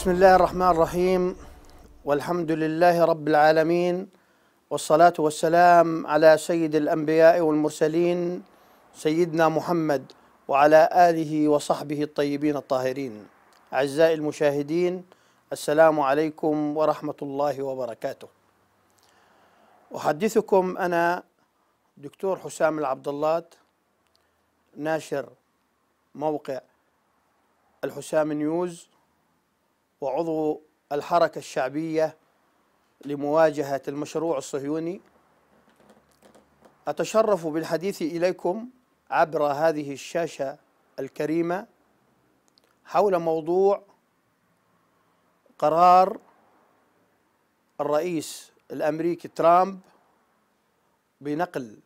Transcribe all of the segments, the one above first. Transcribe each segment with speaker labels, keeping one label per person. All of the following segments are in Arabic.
Speaker 1: بسم الله الرحمن الرحيم والحمد لله رب العالمين والصلاة والسلام على سيد الأنبياء والمرسلين سيدنا محمد وعلى آله وصحبه الطيبين الطاهرين أعزائي المشاهدين السلام عليكم ورحمة الله وبركاته أحدثكم أنا دكتور حسام العبداللات ناشر موقع الحسام نيوز وعضو الحركة الشعبية لمواجهة المشروع الصهيوني أتشرف بالحديث إليكم عبر هذه الشاشة الكريمة حول موضوع قرار الرئيس الأمريكي ترامب بنقل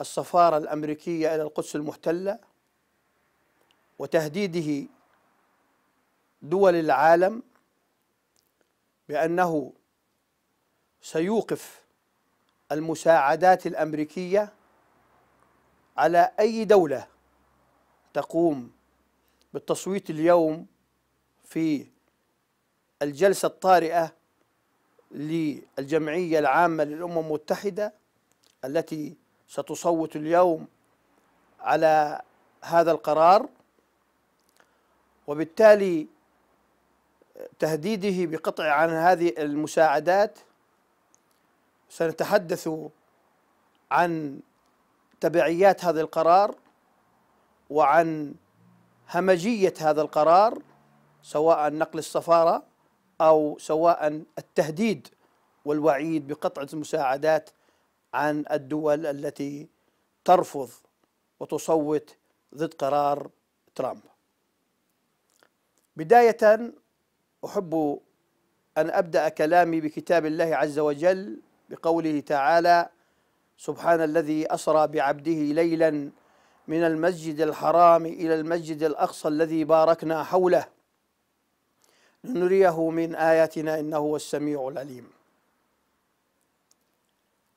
Speaker 1: السفارة الأمريكية إلى القدس المحتلة وتهديده دول العالم بأنه سيوقف المساعدات الأمريكية على أي دولة تقوم بالتصويت اليوم في الجلسة الطارئة للجمعية العامة للأمم المتحدة التي ستصوت اليوم على هذا القرار وبالتالي تهديده بقطع عن هذه المساعدات سنتحدث عن تبعيات هذا القرار وعن همجية هذا القرار سواء نقل السفارة أو سواء التهديد والوعيد بقطع المساعدات عن الدول التي ترفض وتصوت ضد قرار ترامب بداية أحب أن أبدأ كلامي بكتاب الله عز وجل بقوله تعالى سبحان الذي أسرى بعبده ليلا من المسجد الحرام إلى المسجد الأقصى الذي باركنا حوله لنريه من آياتنا إنه هو السميع العليم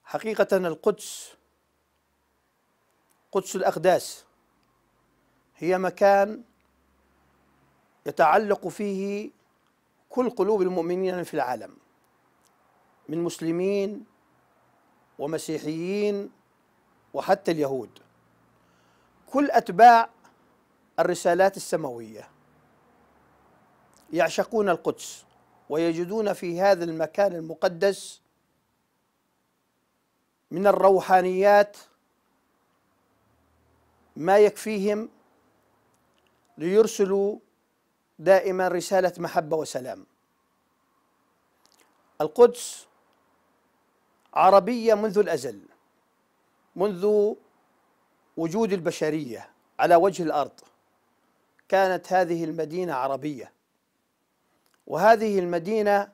Speaker 1: حقيقة القدس قدس الأقداس هي مكان يتعلق فيه كل قلوب المؤمنين في العالم من مسلمين ومسيحيين وحتى اليهود كل أتباع الرسالات السماوية يعشقون القدس ويجدون في هذا المكان المقدس من الروحانيات ما يكفيهم ليرسلوا دائما رسالة محبة وسلام القدس عربية منذ الأزل منذ وجود البشرية على وجه الأرض كانت هذه المدينة عربية وهذه المدينة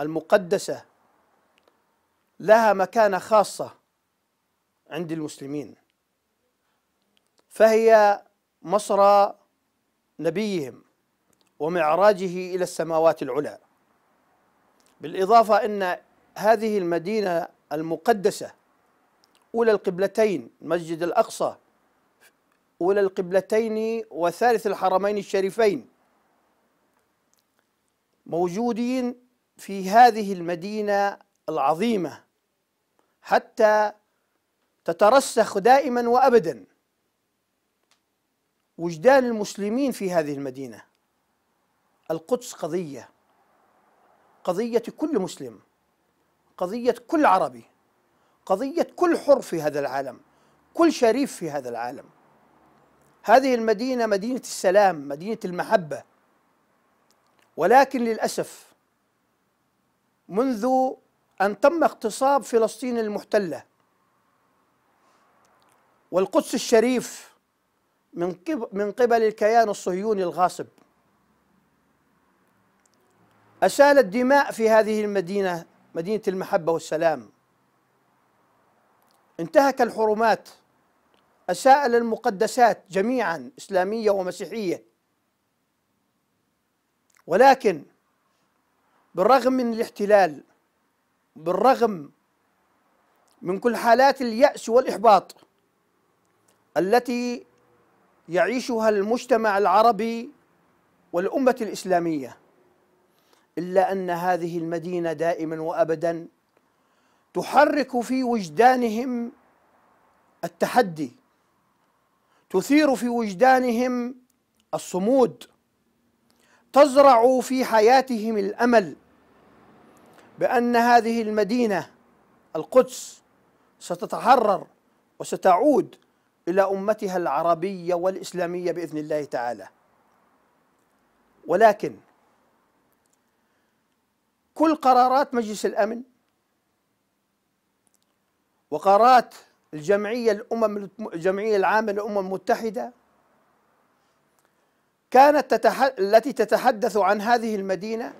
Speaker 1: المقدسة لها مكانة خاصة عند المسلمين فهي مصرى نبيهم ومعراجه الى السماوات العلى بالاضافه ان هذه المدينه المقدسه اولى القبلتين المسجد الاقصى اولى القبلتين وثالث الحرمين الشريفين موجودين في هذه المدينه العظيمه حتى تترسخ دائما وابدا وجدان المسلمين في هذه المدينه القدس قضية قضية كل مسلم قضية كل عربي قضية كل حر في هذا العالم كل شريف في هذا العالم هذه المدينة مدينة السلام مدينة المحبة ولكن للأسف منذ أن تم اغتصاب فلسطين المحتلة والقدس الشريف من قبل الكيان الصهيوني الغاصب أسال الدماء في هذه المدينة مدينة المحبة والسلام انتهك الحرمات أساء المقدسات جميعا إسلامية ومسيحية ولكن بالرغم من الاحتلال بالرغم من كل حالات اليأس والإحباط التي يعيشها المجتمع العربي والأمة الإسلامية الا ان هذه المدينه دائما وابدا تحرك في وجدانهم التحدي تثير في وجدانهم الصمود تزرع في حياتهم الامل بان هذه المدينه القدس ستتحرر وستعود الى امتها العربيه والاسلاميه باذن الله تعالى ولكن كل قرارات مجلس الأمن وقرارات الجمعية الأمم الجمعية العامة للأمم المتحدة كانت تتح... التي تتحدث عن هذه المدينة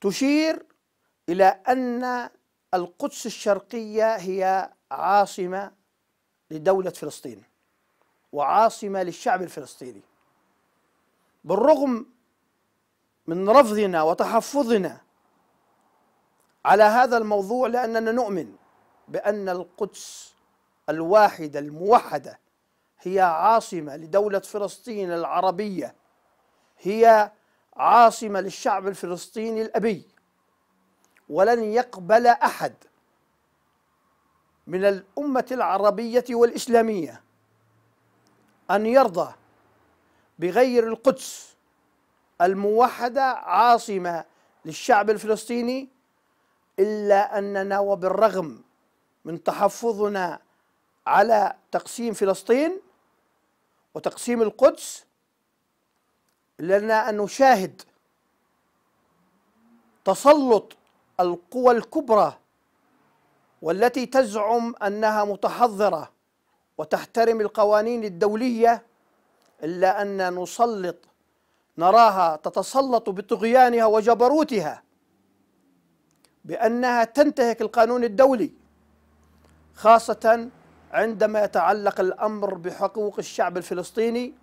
Speaker 1: تشير إلى أن القدس الشرقية هي عاصمة لدولة فلسطين وعاصمة للشعب الفلسطيني بالرغم من رفضنا وتحفظنا على هذا الموضوع لأننا نؤمن بأن القدس الواحدة الموحدة هي عاصمة لدولة فلسطين العربية هي عاصمة للشعب الفلسطيني الأبي ولن يقبل أحد من الأمة العربية والإسلامية أن يرضى بغير القدس الموحدة عاصمة للشعب الفلسطيني إلا أننا وبالرغم من تحفظنا على تقسيم فلسطين وتقسيم القدس لنا أن نشاهد تسلط القوى الكبرى والتي تزعم أنها متحضرة وتحترم القوانين الدولية إلا أن نسلط نراها تتسلط بطغيانها وجبروتها بأنها تنتهك القانون الدولي خاصة عندما يتعلق الأمر بحقوق الشعب الفلسطيني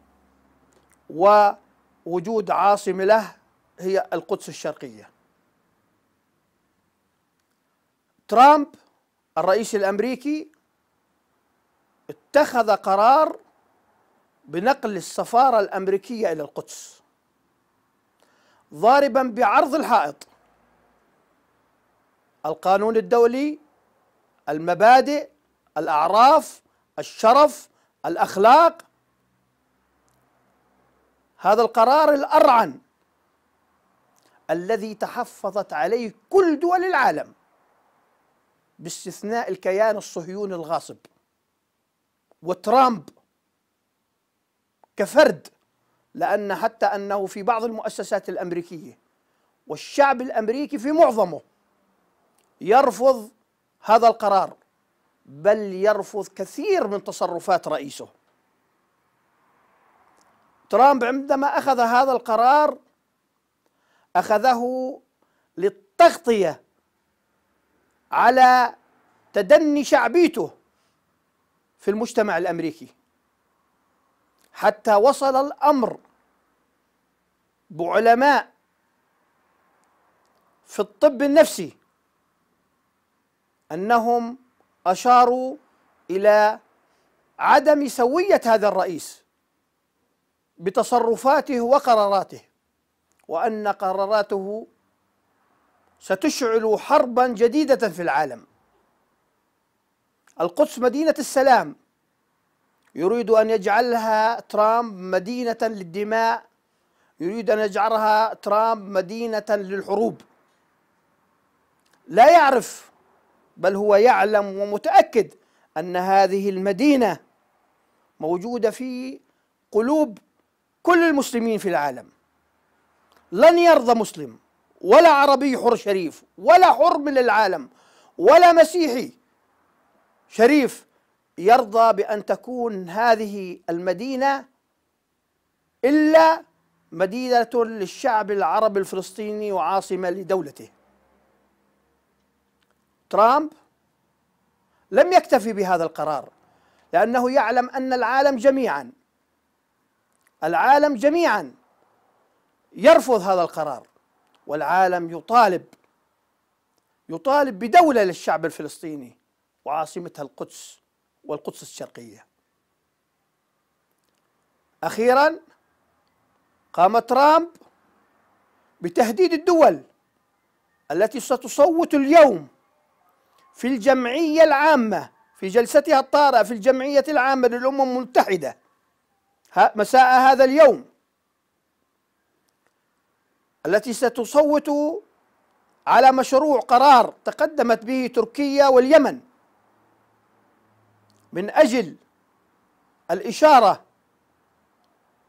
Speaker 1: ووجود عاصمة له هي القدس الشرقية ترامب الرئيس الأمريكي اتخذ قرار بنقل السفارة الأمريكية إلى القدس ضاربا بعرض الحائط القانون الدولي المبادئ الاعراف الشرف الاخلاق هذا القرار الارعن الذي تحفظت عليه كل دول العالم باستثناء الكيان الصهيوني الغاصب وترامب كفرد لأن حتى أنه في بعض المؤسسات الأمريكية والشعب الأمريكي في معظمه يرفض هذا القرار بل يرفض كثير من تصرفات رئيسه ترامب عندما أخذ هذا القرار أخذه للتغطية على تدني شعبيته في المجتمع الأمريكي حتى وصل الأمر بعلماء في الطب النفسي انهم اشاروا الى عدم سويه هذا الرئيس بتصرفاته وقراراته وان قراراته ستشعل حربا جديده في العالم القدس مدينه السلام يريد ان يجعلها ترامب مدينه للدماء يريد أن يجعلها ترامب مدينة للحروب لا يعرف بل هو يعلم ومتأكد أن هذه المدينة موجودة في قلوب كل المسلمين في العالم لن يرضى مسلم ولا عربي حر شريف ولا حر من العالم ولا مسيحي شريف يرضى بأن تكون هذه المدينة إلا مدينة للشعب العربي الفلسطيني وعاصمة لدولته ترامب لم يكتفي بهذا القرار لأنه يعلم أن العالم جميعا العالم جميعا يرفض هذا القرار والعالم يطالب يطالب بدولة للشعب الفلسطيني وعاصمتها القدس والقدس الشرقية أخيراً قام ترامب بتهديد الدول التي ستصوت اليوم في الجمعية العامة في جلستها الطارئة في الجمعية العامة للأمم المتحدة مساء هذا اليوم التي ستصوت على مشروع قرار تقدمت به تركيا واليمن من أجل الإشارة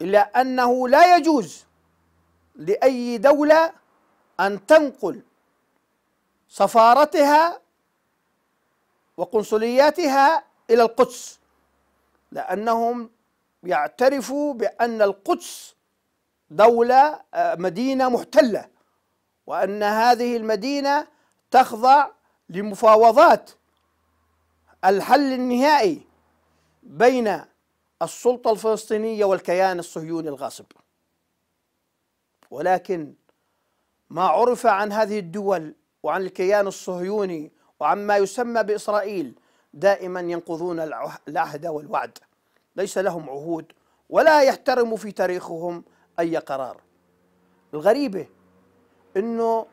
Speaker 1: إلا أنه لا يجوز لأي دولة أن تنقل سفارتها وقنصلياتها إلى القدس لأنهم يعترفوا بأن القدس دولة آه، مدينة محتلة وأن هذه المدينة تخضع لمفاوضات الحل النهائي بين السلطة الفلسطينية والكيان الصهيوني الغاصب ولكن ما عرف عن هذه الدول وعن الكيان الصهيوني وعن ما يسمى بإسرائيل دائما ينقضون العهد والوعد ليس لهم عهود ولا يحترم في تاريخهم أي قرار الغريبة أنه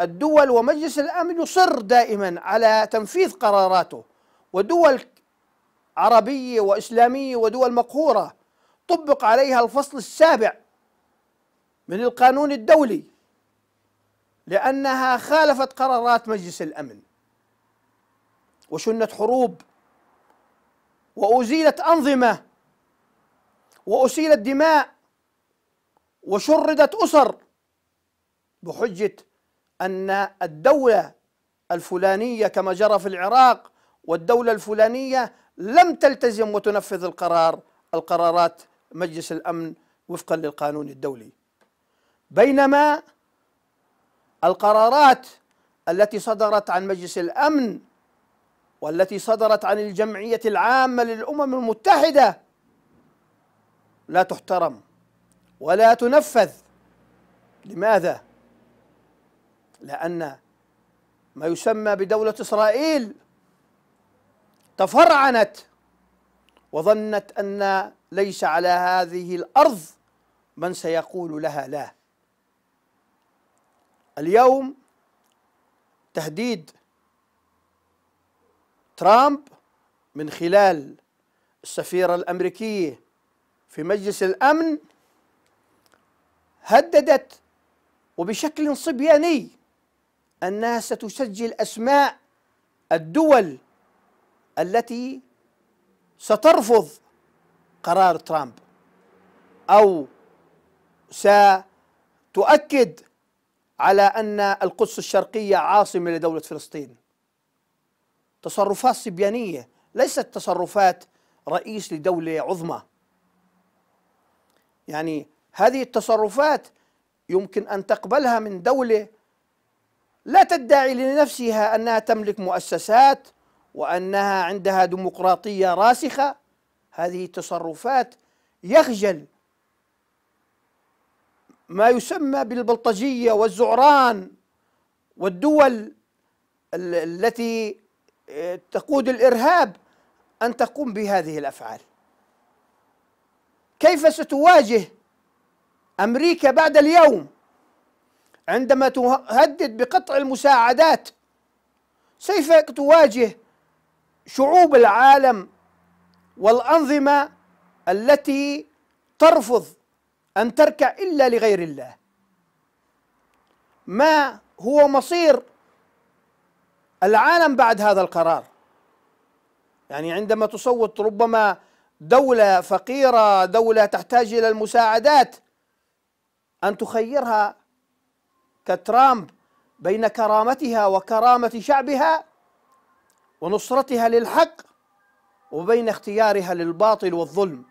Speaker 1: الدول ومجلس الأمن يصر دائما على تنفيذ قراراته ودول عربية وإسلامية ودول مقهورة طبق عليها الفصل السابع من القانون الدولي لأنها خالفت قرارات مجلس الأمن وشنت حروب وأزيلت أنظمة وأسيلت دماء وشردت أسر بحجة أن الدولة الفلانية كما جرى في العراق والدولة الفلانية لم تلتزم وتنفذ القرار القرارات مجلس الامن وفقا للقانون الدولي بينما القرارات التي صدرت عن مجلس الامن والتي صدرت عن الجمعيه العامه للامم المتحده لا تحترم ولا تنفذ لماذا لان ما يسمى بدوله اسرائيل تفرعنت وظنت أن ليس على هذه الأرض من سيقول لها لا اليوم تهديد ترامب من خلال السفيرة الأمريكية في مجلس الأمن هددت وبشكل صبياني أنها ستسجل أسماء الدول التي سترفض قرار ترامب او ستؤكد على ان القدس الشرقيه عاصمه لدوله فلسطين تصرفات صبيانيه ليست تصرفات رئيس لدوله عظمى يعني هذه التصرفات يمكن ان تقبلها من دوله لا تدعي لنفسها انها تملك مؤسسات وأنها عندها ديمقراطية راسخة هذه تصرفات يخجل ما يسمى بالبلطجية والزعران والدول التي آه، تقود الإرهاب أن تقوم بهذه الأفعال كيف ستواجه أمريكا بعد اليوم عندما تهدد بقطع المساعدات سيف تواجه شعوب العالم والأنظمة التي ترفض أن تركع إلا لغير الله ما هو مصير العالم بعد هذا القرار يعني عندما تصوت ربما دولة فقيرة دولة تحتاج إلى المساعدات أن تخيرها كترامب بين كرامتها وكرامة شعبها ونصرتها للحق وبين اختيارها للباطل والظلم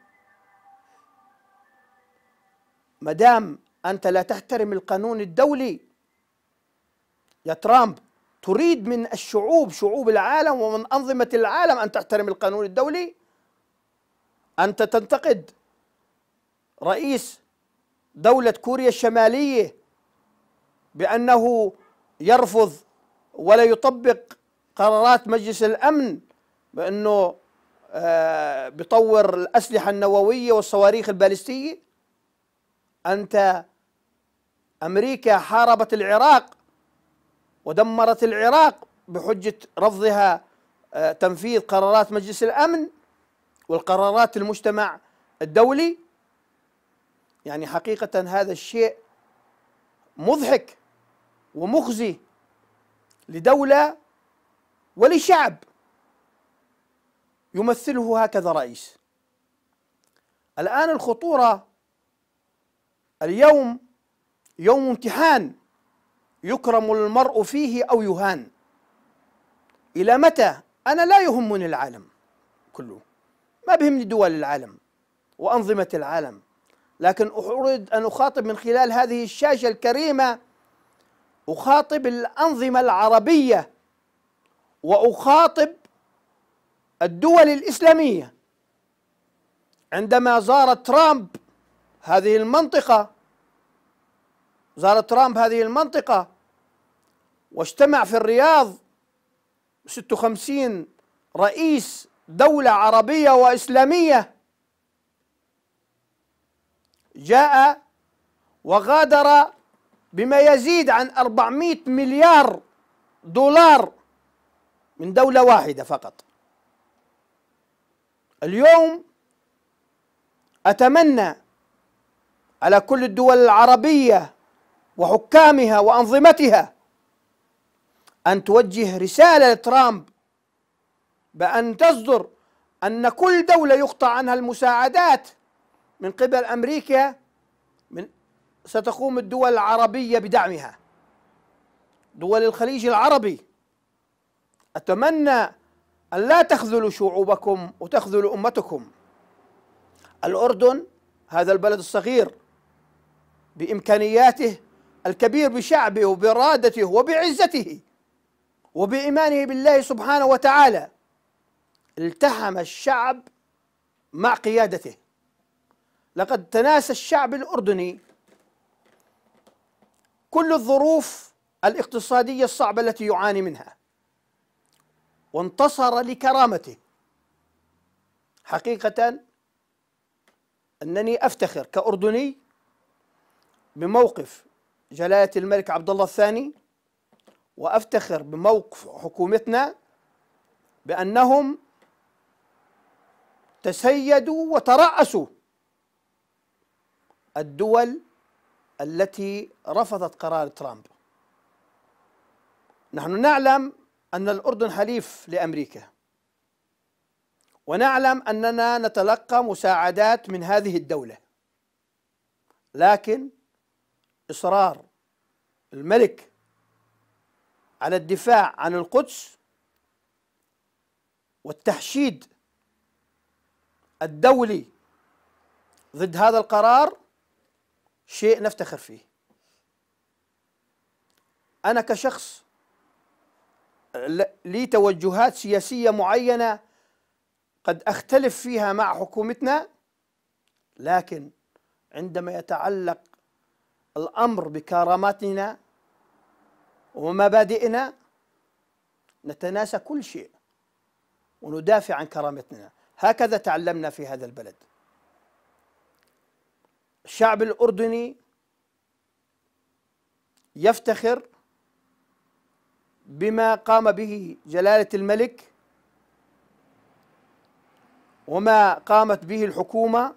Speaker 1: ما دام انت لا تحترم القانون الدولي يا ترامب تريد من الشعوب شعوب العالم ومن انظمه العالم ان تحترم القانون الدولي انت تنتقد رئيس دوله كوريا الشماليه بانه يرفض ولا يطبق قرارات مجلس الأمن بأنه بطور آه، بيطور الأسلحة النووية والصواريخ البالستية أنت أمريكا حاربت العراق ودمرت العراق بحجة رفضها آه، تنفيذ قرارات مجلس الأمن والقرارات المجتمع الدولي يعني حقيقة هذا الشيء مضحك ومخزي لدولة ولشعب يمثله هكذا رئيس الآن الخطورة اليوم يوم امتحان يكرم المرء فيه أو يهان إلى متى أنا لا يهمني العالم كله ما بهمني دول العالم وأنظمة العالم لكن أريد أن أخاطب من خلال هذه الشاشة الكريمة أخاطب الأنظمة العربية واخاطب الدول الاسلاميه عندما زار ترامب هذه المنطقه زار ترامب هذه المنطقه واجتمع في الرياض 56 رئيس دولة عربية وإسلامية جاء وغادر بما يزيد عن 400 مليار دولار من دولة واحدة فقط اليوم أتمنى على كل الدول العربية وحكامها وأنظمتها أن توجه رسالة لترامب بأن تصدر أن كل دولة يقطع عنها المساعدات من قبل أمريكا من ستقوم الدول العربية بدعمها دول الخليج العربي أتمنى أن لا تخذلوا شعوبكم وتخذلوا أمتكم الأردن هذا البلد الصغير بإمكانياته الكبير بشعبه وبرادته وبعزته وبإيمانه بالله سبحانه وتعالى التحم الشعب مع قيادته لقد تناسى الشعب الأردني كل الظروف الاقتصادية الصعبة التي يعاني منها وانتصر لكرامته حقيقة أنني أفتخر كأردني بموقف جلالة الملك عبد الله الثاني وأفتخر بموقف حكومتنا بأنهم تسيدوا وترأسوا الدول التي رفضت قرار ترامب نحن نعلم أن الأردن حليف لأمريكا ونعلم أننا نتلقى مساعدات من هذه الدولة لكن إصرار الملك على الدفاع عن القدس والتحشيد الدولي ضد هذا القرار شيء نفتخر فيه أنا كشخص لي توجهات سياسية معينة قد أختلف فيها مع حكومتنا لكن عندما يتعلق الأمر بكراماتنا ومبادئنا نتناسى كل شيء وندافع عن كرامتنا هكذا تعلمنا في هذا البلد الشعب الأردني يفتخر بما قام به جلالة الملك وما قامت به الحكومة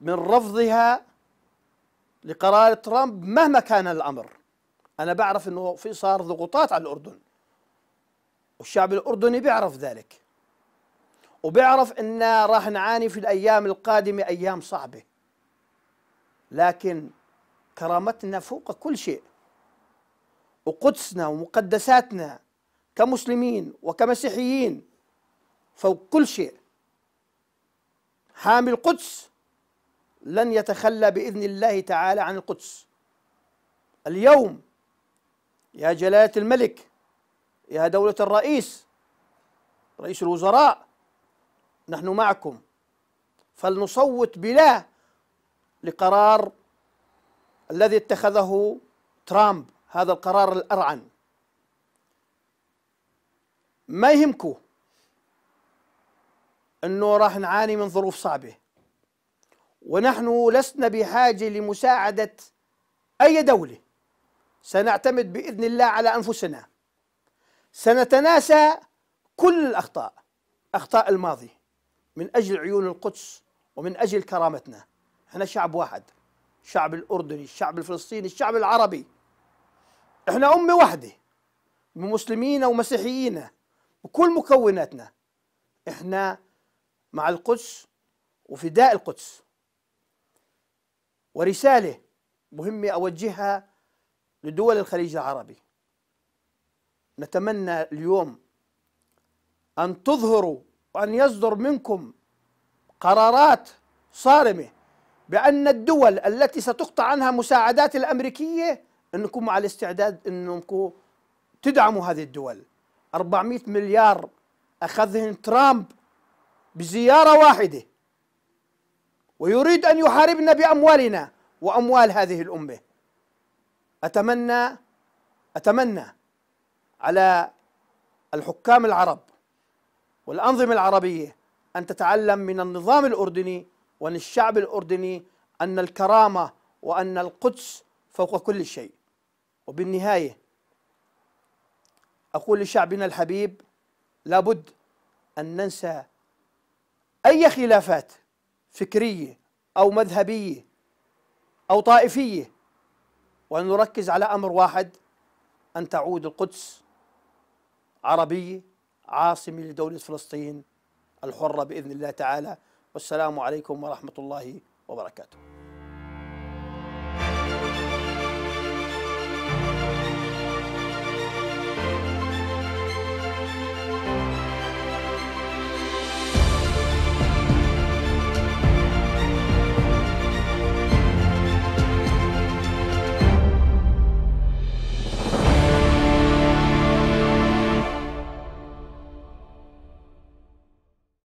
Speaker 1: من رفضها لقرار ترامب مهما كان الأمر أنا بعرف أنه في صار ضغوطات على الأردن والشعب الأردني بيعرف ذلك وبيعرف أن راح نعاني في الأيام القادمة أيام صعبة لكن كرامتنا فوق كل شيء وقدسنا ومقدساتنا كمسلمين وكمسيحيين فوق كل شيء حامي القدس لن يتخلى باذن الله تعالى عن القدس اليوم يا جلاله الملك يا دوله الرئيس رئيس الوزراء نحن معكم فلنصوت بلا لقرار الذي اتخذه ترامب هذا القرار الأرعن ما يهمكو أنه راح نعاني من ظروف صعبة ونحن لسنا بحاجة لمساعدة أي دولة سنعتمد بإذن الله على أنفسنا سنتناسى كل الأخطاء أخطاء الماضي من أجل عيون القدس ومن أجل كرامتنا احنا شعب واحد الشعب الأردني الشعب الفلسطيني الشعب العربي احنا أمة واحدة مسلمين ومسيحيين وكل مكوناتنا احنا مع القدس وفداء القدس ورسالة مهمة أوجهها لدول الخليج العربي نتمنى اليوم أن تظهروا وأن يصدر منكم قرارات صارمة بأن الدول التي ستقطع عنها مساعدات الأمريكية انكم على استعداد انكم تدعموا هذه الدول 400 مليار اخذهم ترامب بزياره واحده ويريد ان يحاربنا باموالنا واموال هذه الامه اتمنى اتمنى على الحكام العرب والانظمه العربيه ان تتعلم من النظام الاردني ومن الشعب الاردني ان الكرامه وان القدس فوق كل شيء وبالنهاية أقول لشعبنا الحبيب لابد أن ننسى أي خلافات فكرية أو مذهبية أو طائفية وأن نركز على أمر واحد أن تعود القدس عربية عاصمة لدولة فلسطين الحرة بإذن الله تعالى والسلام عليكم ورحمة الله وبركاته